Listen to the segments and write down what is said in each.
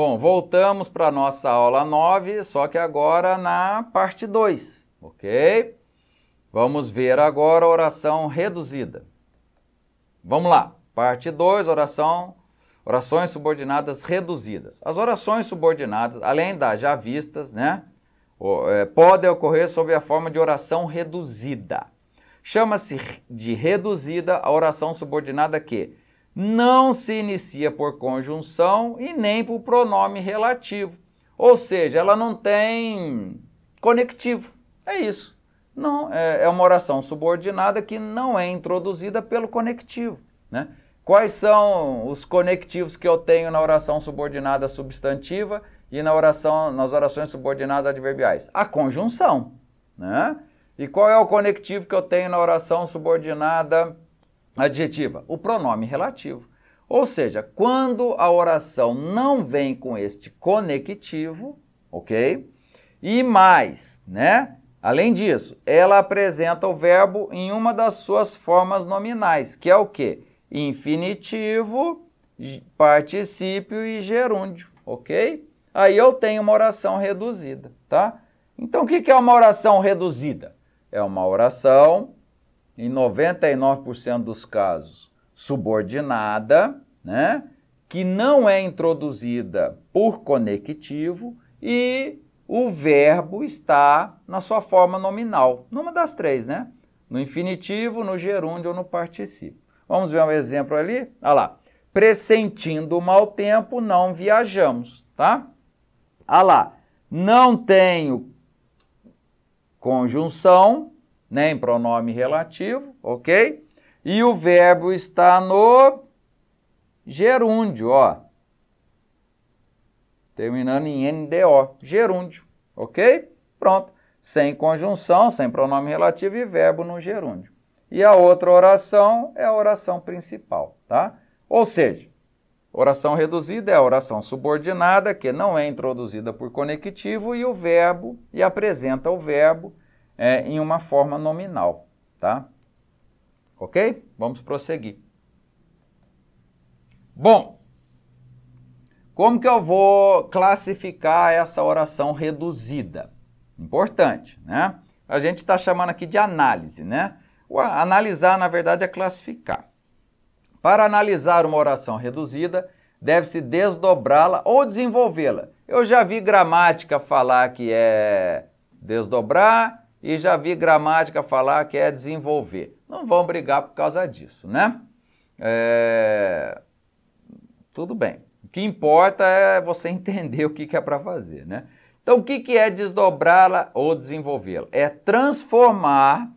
Bom, voltamos para a nossa aula 9, só que agora na parte 2, ok? Vamos ver agora a oração reduzida. Vamos lá, parte 2, oração, orações subordinadas reduzidas. As orações subordinadas, além das já vistas, né? É, podem ocorrer sob a forma de oração reduzida. Chama-se de reduzida a oração subordinada que não se inicia por conjunção e nem por pronome relativo. Ou seja, ela não tem conectivo. É isso. Não, é, é uma oração subordinada que não é introduzida pelo conectivo. Né? Quais são os conectivos que eu tenho na oração subordinada substantiva e na oração, nas orações subordinadas adverbiais? A conjunção. Né? E qual é o conectivo que eu tenho na oração subordinada adjetiva, o pronome relativo. Ou seja, quando a oração não vem com este conectivo, ok? E mais, né? Além disso, ela apresenta o verbo em uma das suas formas nominais, que é o quê? Infinitivo, particípio e gerúndio, ok? Aí eu tenho uma oração reduzida, tá? Então, o que é uma oração reduzida? É uma oração em 99% dos casos, subordinada, né? que não é introduzida por conectivo e o verbo está na sua forma nominal, numa das três, né? No infinitivo, no gerúndio ou no particípio. Vamos ver um exemplo ali? Olha lá. Pressentindo o mau tempo, não viajamos, tá? Olha lá. Não tenho conjunção, né, em pronome relativo, ok? E o verbo está no gerúndio, ó. Terminando em NDO, gerúndio, ok? Pronto. Sem conjunção, sem pronome relativo e verbo no gerúndio. E a outra oração é a oração principal, tá? Ou seja, oração reduzida é a oração subordinada, que não é introduzida por conectivo, e o verbo, e apresenta o verbo é, em uma forma nominal, tá? Ok? Vamos prosseguir. Bom, como que eu vou classificar essa oração reduzida? Importante, né? A gente está chamando aqui de análise, né? O analisar, na verdade, é classificar. Para analisar uma oração reduzida, deve-se desdobrá-la ou desenvolvê-la. Eu já vi gramática falar que é desdobrar, e já vi gramática falar que é desenvolver. Não vão brigar por causa disso, né? É... Tudo bem. O que importa é você entender o que, que é para fazer, né? Então, o que, que é desdobrá-la ou desenvolvê-la? É transformar,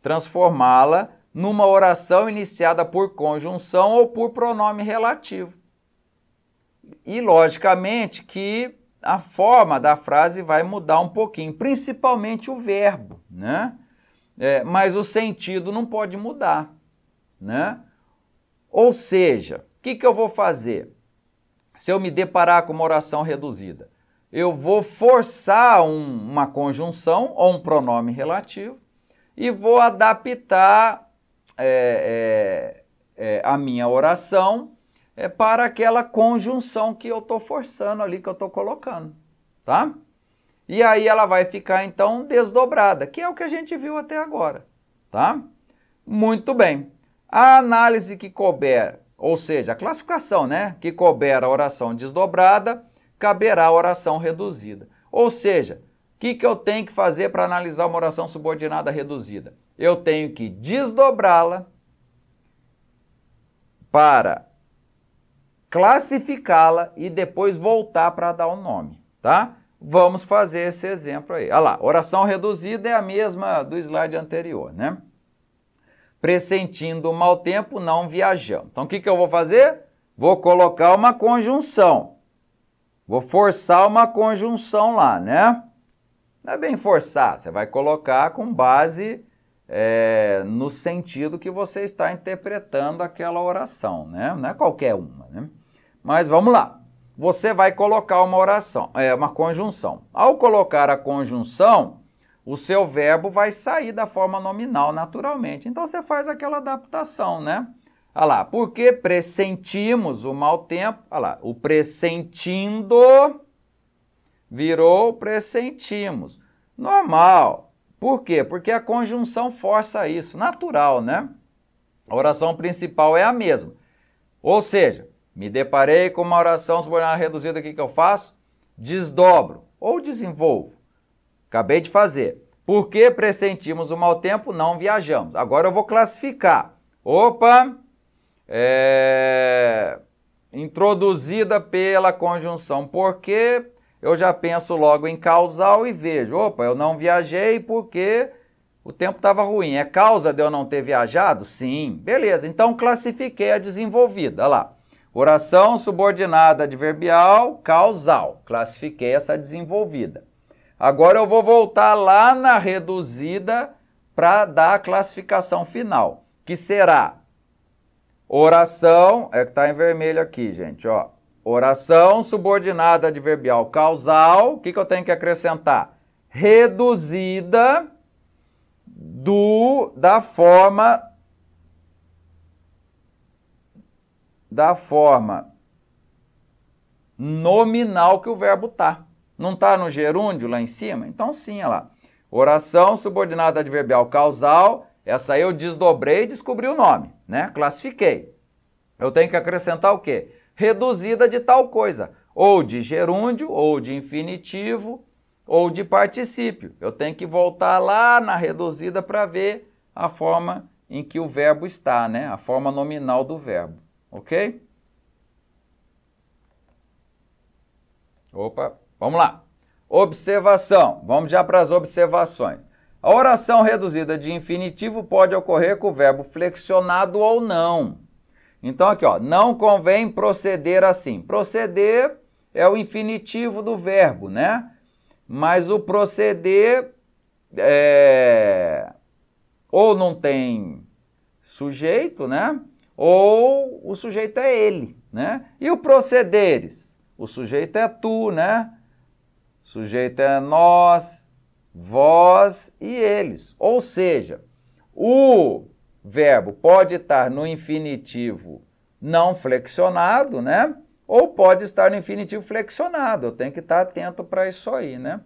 transformá-la numa oração iniciada por conjunção ou por pronome relativo. E, logicamente, que a forma da frase vai mudar um pouquinho, principalmente o verbo, né? É, mas o sentido não pode mudar, né? Ou seja, o que, que eu vou fazer se eu me deparar com uma oração reduzida? Eu vou forçar um, uma conjunção ou um pronome relativo e vou adaptar é, é, é a minha oração é para aquela conjunção que eu estou forçando ali, que eu estou colocando, tá? E aí ela vai ficar então desdobrada, que é o que a gente viu até agora, tá? Muito bem. A análise que couber, ou seja, a classificação, né, que couber a oração desdobrada, caberá a oração reduzida. Ou seja, o que, que eu tenho que fazer para analisar uma oração subordinada reduzida? Eu tenho que desdobrá-la para classificá-la e depois voltar para dar o um nome, tá? Vamos fazer esse exemplo aí. Olha lá, oração reduzida é a mesma do slide anterior, né? Pressentindo o mau tempo, não viajamos. Então, o que, que eu vou fazer? Vou colocar uma conjunção. Vou forçar uma conjunção lá, né? Não é bem forçar, você vai colocar com base é, no sentido que você está interpretando aquela oração, né? Não é qualquer um, mas vamos lá. Você vai colocar uma oração, é uma conjunção. Ao colocar a conjunção, o seu verbo vai sair da forma nominal naturalmente. Então você faz aquela adaptação, né? Olha lá, porque pressentimos o mau tempo. Olha lá, o pressentindo virou pressentimos. Normal. Por quê? Porque a conjunção força isso, natural, né? A oração principal é a mesma. Ou seja, me deparei com uma oração subordinada reduzida, o que, que eu faço? Desdobro ou desenvolvo. Acabei de fazer. Porque pressentimos o mau tempo, não viajamos. Agora eu vou classificar. Opa! É... Introduzida pela conjunção porque, eu já penso logo em causal e vejo. Opa, eu não viajei porque o tempo estava ruim. É causa de eu não ter viajado? Sim. Beleza, então classifiquei a desenvolvida. Olha lá. Oração subordinada adverbial causal. Classifiquei essa desenvolvida. Agora eu vou voltar lá na reduzida para dar a classificação final, que será oração, é que está em vermelho aqui, gente, ó. Oração subordinada adverbial causal. O que, que eu tenho que acrescentar? Reduzida do da forma da forma nominal que o verbo tá. Não tá no gerúndio lá em cima? Então sim, olha lá. Oração subordinada adverbial causal, essa eu desdobrei e descobri o nome, né? Classifiquei. Eu tenho que acrescentar o quê? Reduzida de tal coisa, ou de gerúndio, ou de infinitivo, ou de particípio. Eu tenho que voltar lá na reduzida para ver a forma em que o verbo está, né? A forma nominal do verbo. Ok? Opa, vamos lá. Observação. Vamos já para as observações. A oração reduzida de infinitivo pode ocorrer com o verbo flexionado ou não. Então aqui, ó, não convém proceder assim. Proceder é o infinitivo do verbo, né? Mas o proceder é... ou não tem sujeito, né? ou o sujeito é ele, né? E o procederes? O sujeito é tu, né? O sujeito é nós, vós e eles. Ou seja, o verbo pode estar no infinitivo não flexionado, né? Ou pode estar no infinitivo flexionado. Eu tenho que estar atento para isso aí, né?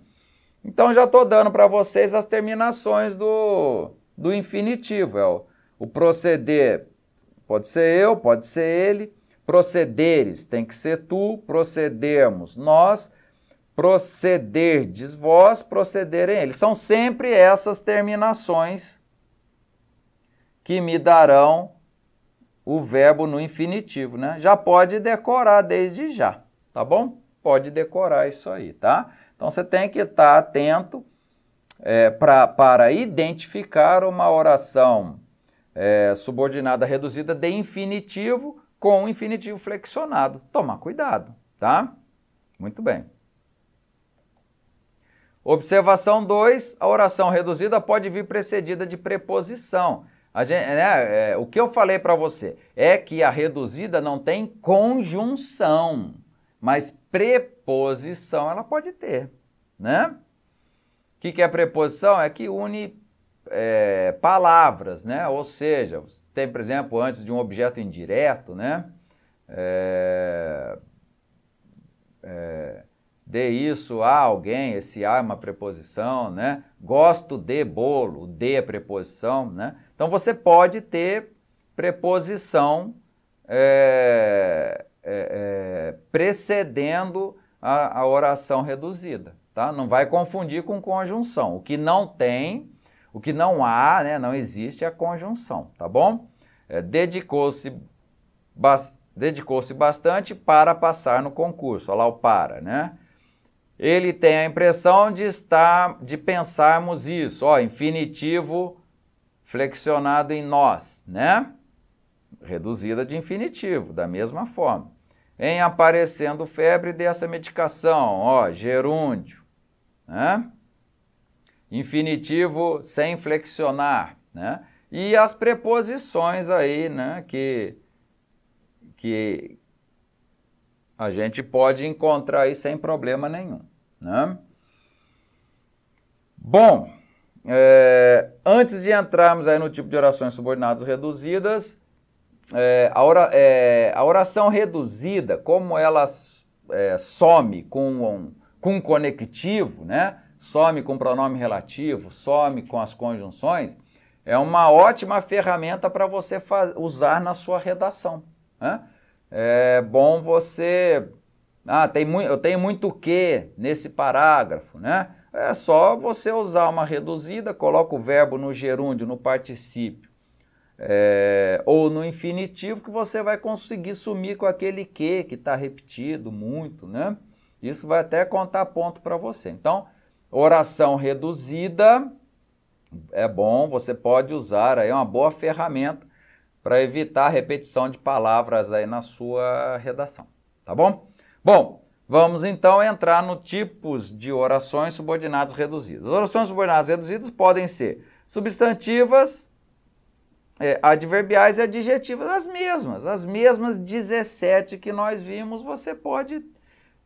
Então já estou dando para vocês as terminações do, do infinitivo. É o, o proceder Pode ser eu, pode ser ele. Procederes tem que ser tu, procedermos nós, procederdes vós, procederem eles. São sempre essas terminações que me darão o verbo no infinitivo, né? Já pode decorar desde já, tá bom? Pode decorar isso aí, tá? Então você tem que estar tá atento é, pra, para identificar uma oração é, subordinada reduzida de infinitivo com infinitivo flexionado. Tomar cuidado, tá? Muito bem. Observação 2, a oração reduzida pode vir precedida de preposição. Gente, né, é, o que eu falei para você é que a reduzida não tem conjunção, mas preposição ela pode ter, né? O que, que é preposição? É que une é, palavras, né? Ou seja, tem, por exemplo, antes de um objeto indireto, né? É, é, dê isso a alguém, esse a é uma preposição, né? Gosto de bolo, de é preposição, né? Então você pode ter preposição é, é, precedendo a, a oração reduzida, tá? Não vai confundir com conjunção. O que não tem o que não há, né, não existe é a conjunção, tá bom? É, Dedicou-se bastante dedicou-se bastante para passar no concurso. Olha lá o para, né? Ele tem a impressão de estar, de pensarmos isso. Ó, infinitivo flexionado em nós, né? Reduzida de infinitivo, da mesma forma. Em aparecendo febre dessa medicação, ó, gerúndio, né? infinitivo sem flexionar, né? E as preposições aí, né, que, que a gente pode encontrar aí sem problema nenhum, né? Bom, é, antes de entrarmos aí no tipo de orações subordinadas reduzidas, é, a, é, a, oração reduzida, como ela é, some com um, com um conectivo, né? some com pronome relativo, some com as conjunções, é uma ótima ferramenta para você usar na sua redação. Né? É bom você. Ah, tem muito, eu tenho muito que nesse parágrafo, né? É só você usar uma reduzida, coloca o verbo no gerúndio, no particípio é, ou no infinitivo, que você vai conseguir sumir com aquele que que está repetido muito, né? Isso vai até contar ponto para você. Então, Oração reduzida é bom, você pode usar, é uma boa ferramenta para evitar repetição de palavras aí na sua redação, tá bom? Bom, vamos então entrar no tipos de orações subordinadas reduzidas. As orações subordinadas reduzidas podem ser substantivas, é, adverbiais e adjetivas, as mesmas, as mesmas 17 que nós vimos, você pode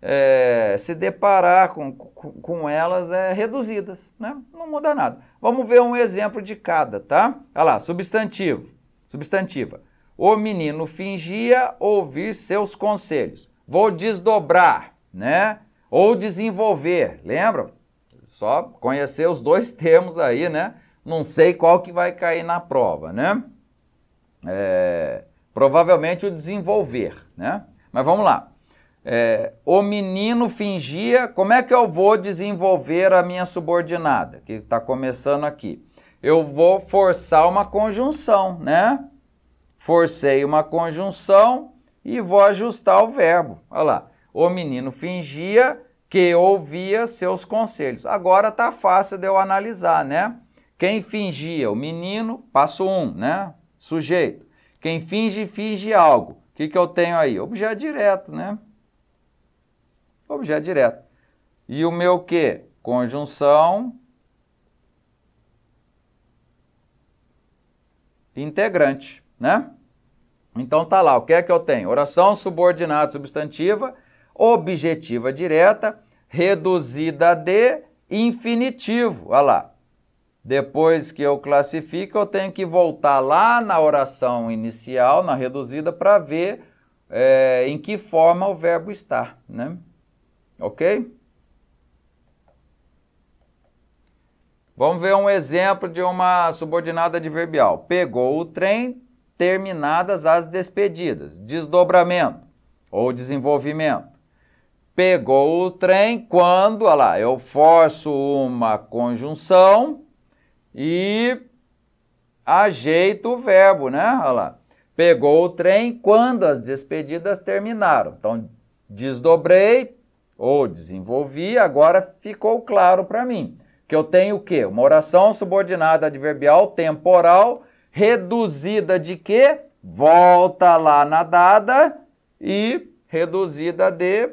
é, se deparar com, com, com elas é, reduzidas, né? não muda nada. Vamos ver um exemplo de cada, tá? Olha lá, substantivo, substantiva. O menino fingia ouvir seus conselhos. Vou desdobrar, né? Ou desenvolver, lembra? Só conhecer os dois termos aí, né? Não sei qual que vai cair na prova, né? É, provavelmente o desenvolver, né? Mas vamos lá. É, o menino fingia, como é que eu vou desenvolver a minha subordinada? Que está começando aqui. Eu vou forçar uma conjunção, né? Forcei uma conjunção e vou ajustar o verbo. Olha lá. O menino fingia que ouvia seus conselhos. Agora tá fácil de eu analisar, né? Quem fingia? O menino, passo um, né? Sujeito. Quem finge, finge algo. O que, que eu tenho aí? Objeto direto, né? objeto direto. E o meu que? Conjunção integrante, né? Então tá lá, o que é que eu tenho? Oração subordinada substantiva, objetiva direta, reduzida de infinitivo. Olha lá. Depois que eu classifico, eu tenho que voltar lá na oração inicial, na reduzida, para ver é, em que forma o verbo está, né? Ok? Vamos ver um exemplo de uma subordinada adverbial. Pegou o trem, terminadas as despedidas. Desdobramento ou desenvolvimento. Pegou o trem quando, olha lá, eu forço uma conjunção e ajeito o verbo, né? Olha lá. Pegou o trem quando as despedidas terminaram. Então, desdobrei, ou desenvolvi, agora ficou claro para mim que eu tenho o quê? Uma oração subordinada adverbial temporal reduzida de quê? Volta lá na dada e reduzida de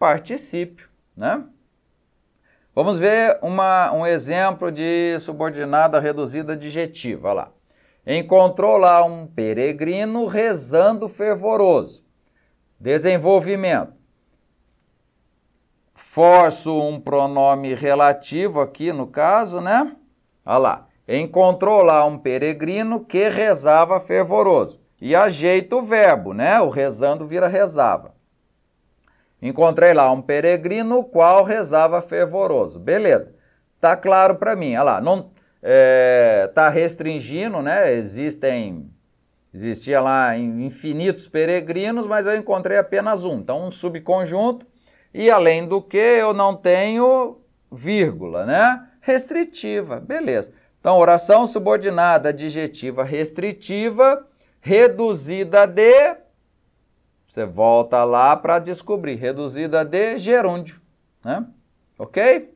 particípio, né? Vamos ver uma, um exemplo de subordinada reduzida adjetiva, lá. Encontrou lá um peregrino rezando fervoroso. Desenvolvimento forço um pronome relativo aqui no caso, né? Olha lá. Encontrou lá um peregrino que rezava fervoroso. E ajeita o verbo, né? O rezando vira rezava. Encontrei lá um peregrino o qual rezava fervoroso. Beleza. Tá claro para mim. Olha lá, não é, tá restringindo, né? Existem existia lá infinitos peregrinos, mas eu encontrei apenas um. Então um subconjunto e além do que, eu não tenho vírgula, né? Restritiva, beleza. Então, oração subordinada, adjetiva restritiva, reduzida de. Você volta lá para descobrir. Reduzida de gerúndio, né? Ok?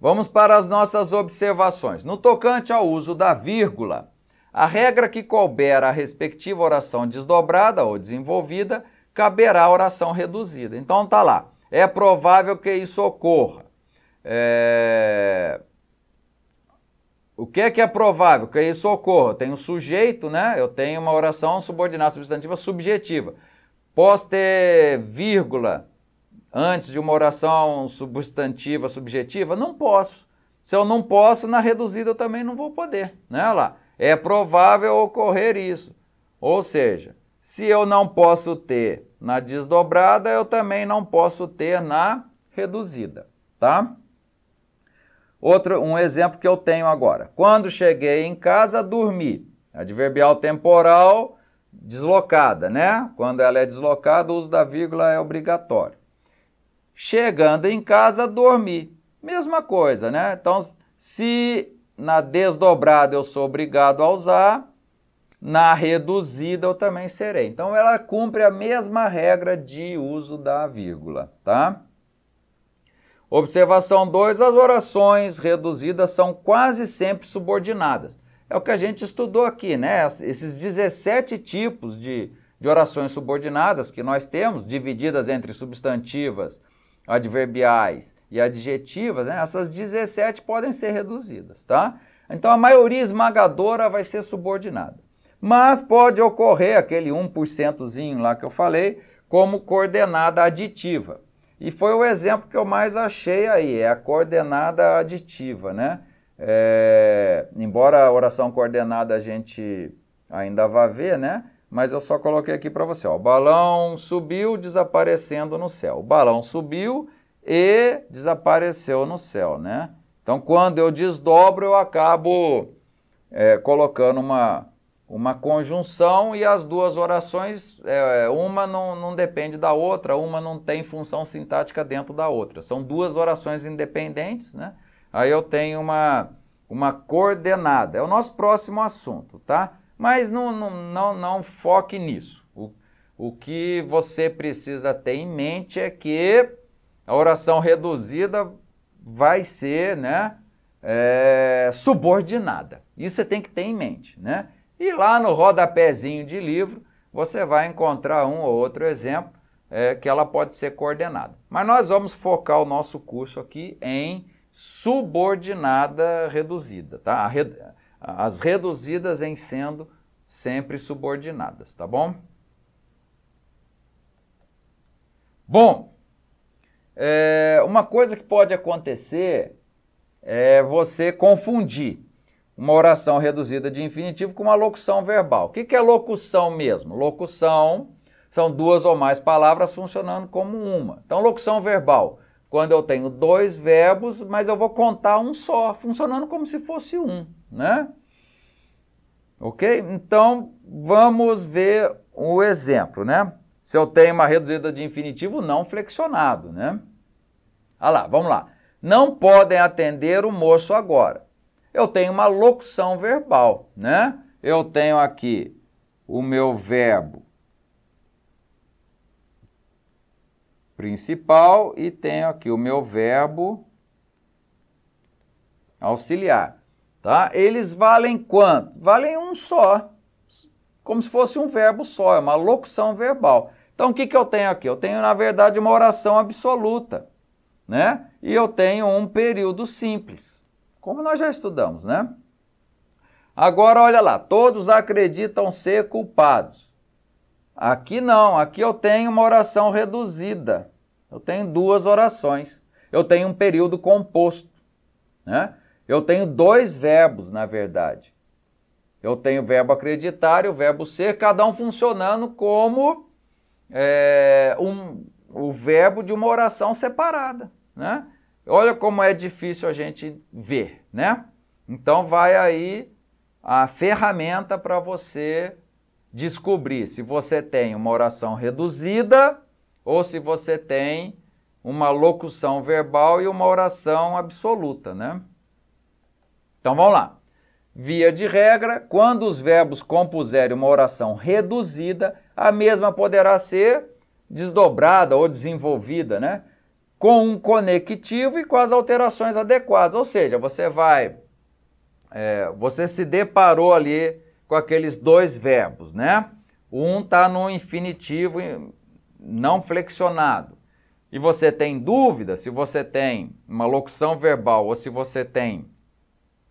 Vamos para as nossas observações. No tocante ao uso da vírgula, a regra que couber a respectiva oração desdobrada ou desenvolvida caberá a oração reduzida. Então tá lá. É provável que isso ocorra. É... O que é que é provável que isso ocorra? Eu tenho um sujeito, né? Eu tenho uma oração subordinada substantiva subjetiva. Posso ter vírgula antes de uma oração substantiva subjetiva? Não posso. Se eu não posso, na reduzida eu também não vou poder. Né? Olha lá. É provável ocorrer isso. Ou seja, se eu não posso ter na desdobrada, eu também não posso ter na reduzida, tá? Outro um exemplo que eu tenho agora. Quando cheguei em casa, dormi. Adverbial temporal deslocada, né? Quando ela é deslocada, o uso da vírgula é obrigatório. Chegando em casa, dormi. Mesma coisa, né? Então, se na desdobrada eu sou obrigado a usar, na reduzida eu também serei. Então ela cumpre a mesma regra de uso da vírgula, tá? Observação 2, as orações reduzidas são quase sempre subordinadas. É o que a gente estudou aqui, né? Esses 17 tipos de, de orações subordinadas que nós temos, divididas entre substantivas, adverbiais e adjetivas, né? essas 17 podem ser reduzidas, tá? Então a maioria esmagadora vai ser subordinada. Mas pode ocorrer aquele 1%zinho lá que eu falei, como coordenada aditiva. E foi o exemplo que eu mais achei aí, é a coordenada aditiva, né? É, embora a oração coordenada a gente ainda vá ver, né? Mas eu só coloquei aqui para você, ó, o balão subiu desaparecendo no céu. O balão subiu e desapareceu no céu, né? Então, quando eu desdobro, eu acabo é, colocando uma, uma conjunção e as duas orações, é, é, uma não, não depende da outra, uma não tem função sintática dentro da outra. São duas orações independentes, né? Aí eu tenho uma, uma coordenada. É o nosso próximo assunto, tá? Mas não, não, não, não foque nisso. O, o que você precisa ter em mente é que a oração reduzida vai ser né, é, subordinada. Isso você tem que ter em mente, né? E lá no rodapézinho de livro, você vai encontrar um ou outro exemplo é, que ela pode ser coordenada. Mas nós vamos focar o nosso curso aqui em subordinada reduzida, tá? As reduzidas em sendo sempre subordinadas, tá bom? Bom, é, uma coisa que pode acontecer é você confundir uma oração reduzida de infinitivo com uma locução verbal. O que é locução mesmo? Locução são duas ou mais palavras funcionando como uma. Então, locução verbal, quando eu tenho dois verbos, mas eu vou contar um só, funcionando como se fosse um, né? Ok? Então, vamos ver o exemplo, né? Se eu tenho uma reduzida de infinitivo não flexionado, né? Ah lá, vamos lá. Não podem atender o moço agora eu tenho uma locução verbal, né? Eu tenho aqui o meu verbo principal e tenho aqui o meu verbo auxiliar, tá? Eles valem quanto? Valem um só, como se fosse um verbo só, é uma locução verbal. Então o que, que eu tenho aqui? Eu tenho, na verdade, uma oração absoluta, né? E eu tenho um período simples. Como nós já estudamos, né? Agora olha lá, todos acreditam ser culpados. Aqui não, aqui eu tenho uma oração reduzida. Eu tenho duas orações. Eu tenho um período composto, né? Eu tenho dois verbos, na verdade. Eu tenho o verbo acreditar e o verbo ser, cada um funcionando como é, um, o verbo de uma oração separada, né? Olha como é difícil a gente ver, né? Então vai aí a ferramenta para você descobrir se você tem uma oração reduzida ou se você tem uma locução verbal e uma oração absoluta, né? Então vamos lá. Via de regra, quando os verbos compuserem uma oração reduzida, a mesma poderá ser desdobrada ou desenvolvida, né? com um conectivo e com as alterações adequadas. Ou seja, você vai. É, você se deparou ali com aqueles dois verbos, né? Um está no infinitivo não flexionado. E você tem dúvida se você tem uma locução verbal ou se você tem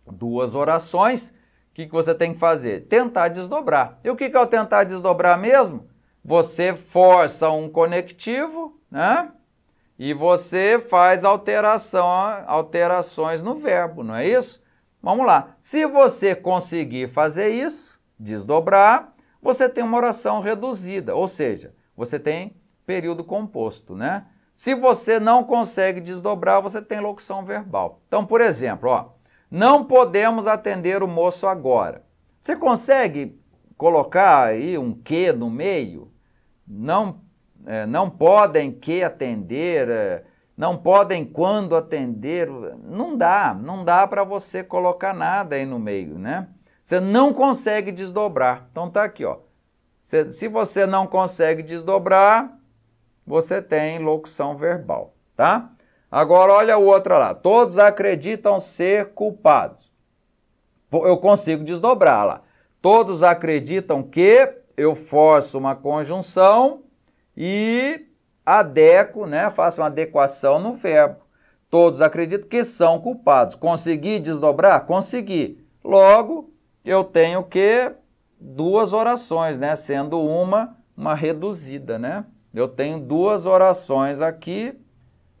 duas orações, o que, que você tem que fazer? Tentar desdobrar. E o que, que é o tentar desdobrar mesmo? Você força um conectivo, né? E você faz alteração, alterações no verbo, não é isso? Vamos lá. Se você conseguir fazer isso, desdobrar, você tem uma oração reduzida, ou seja, você tem período composto, né? Se você não consegue desdobrar, você tem locução verbal. Então, por exemplo, ó, não podemos atender o moço agora. Você consegue colocar aí um que no meio? Não é, não podem que atender, é, não podem quando atender. Não dá, não dá para você colocar nada aí no meio, né? Você não consegue desdobrar. Então tá aqui, ó. Se, se você não consegue desdobrar, você tem locução verbal, tá? Agora olha o outro lá. Todos acreditam ser culpados. Eu consigo desdobrar lá. Todos acreditam que eu forço uma conjunção e adeco, né, faço uma adequação no verbo. Todos acreditam que são culpados. Consegui desdobrar? Consegui. Logo, eu tenho que duas orações, né, sendo uma uma reduzida, né? Eu tenho duas orações aqui.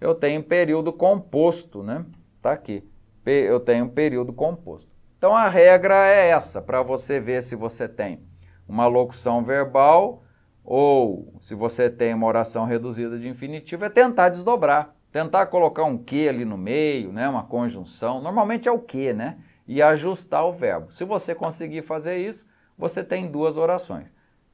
Eu tenho período composto, né? Tá aqui. Eu tenho período composto. Então a regra é essa, para você ver se você tem uma locução verbal ou, se você tem uma oração reduzida de infinitivo, é tentar desdobrar, tentar colocar um que ali no meio, né, uma conjunção. Normalmente é o que, né? E ajustar o verbo. Se você conseguir fazer isso, você tem duas orações.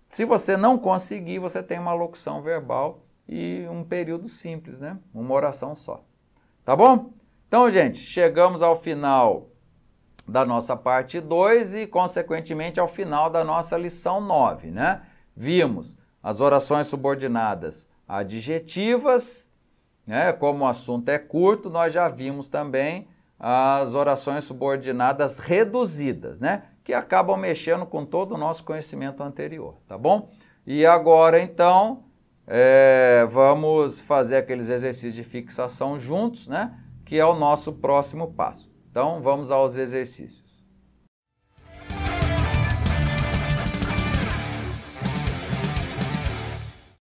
Se você não conseguir, você tem uma locução verbal e um período simples, né? Uma oração só. Tá bom? Então, gente, chegamos ao final da nossa parte 2 e, consequentemente, ao final da nossa lição 9, né? Vimos as orações subordinadas adjetivas, né? como o assunto é curto, nós já vimos também as orações subordinadas reduzidas, né? que acabam mexendo com todo o nosso conhecimento anterior, tá bom? E agora, então, é, vamos fazer aqueles exercícios de fixação juntos, né? Que é o nosso próximo passo. Então, vamos aos exercícios.